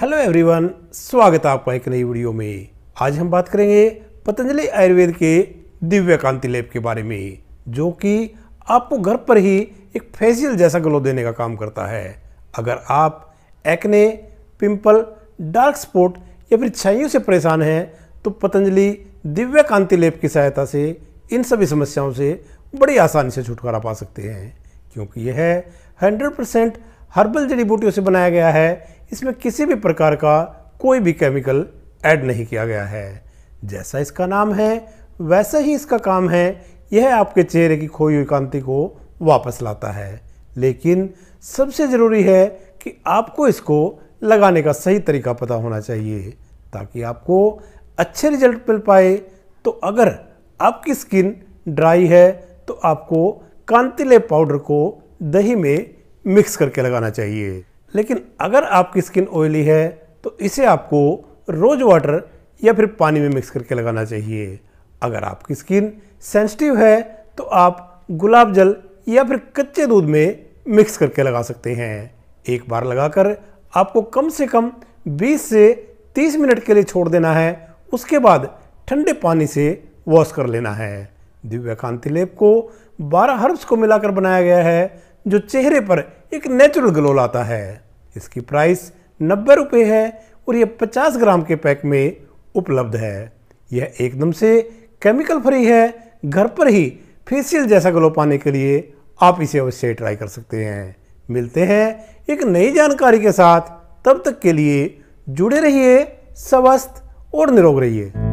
hello everyone स्वागत है आपका एक नई वीडियो में आज हम बात करेंगे पतंजलि आयुर्वेद के दिव्य कांति लेप के बारे में जो कि आपको घर पर ही एक फेसियल जैसा ग्लो देने का काम करता है अगर आप एक्ने पिंपल डार्क स्पॉट या फिर छाइयों से परेशान हैं तो पतंजलि दिव्य कांति लेप की सहायता से इन सभी समस्याओं से बड़ी आसानी से छुटकारा पा सकते हैं क्योंकि यह है हंड्रेड परसेंट हर्बल जड़ी बूटियों से बनाया गया है इसमें किसी भी प्रकार का कोई भी केमिकल ऐड नहीं किया गया है जैसा इसका नाम है वैसा ही इसका काम है यह आपके चेहरे की खोई हुई कांति को वापस लाता है लेकिन सबसे ज़रूरी है कि आपको इसको लगाने का सही तरीका पता होना चाहिए ताकि आपको अच्छे रिजल्ट मिल पाए तो अगर आपकी स्किन ड्राई है तो आपको कांतिले पाउडर को दही में मिक्स करके लगाना चाहिए लेकिन अगर आपकी स्किन ऑयली है तो इसे आपको रोज़ वाटर या फिर पानी में मिक्स करके लगाना चाहिए अगर आपकी स्किन सेंसिटिव है तो आप गुलाब जल या फिर कच्चे दूध में मिक्स करके लगा सकते हैं एक बार लगाकर आपको कम से कम 20 से 30 मिनट के लिए छोड़ देना है उसके बाद ठंडे पानी से वॉश कर लेना है दिव्य कांति लेप को 12 हर्ब्स को मिलाकर बनाया गया है जो चेहरे पर एक नेचुरल ग्लो लाता है इसकी प्राइस नब्बे रुपये है और यह पचास ग्राम के पैक में उपलब्ध है यह एकदम से केमिकल फ्री है घर पर ही फेसियल जैसा ग्लो पाने के लिए आप इसे अवश्य ट्राई कर सकते हैं मिलते हैं एक नई जानकारी के साथ तब तक के लिए जुड़े रहिए स्वस्थ और निरोग रहिए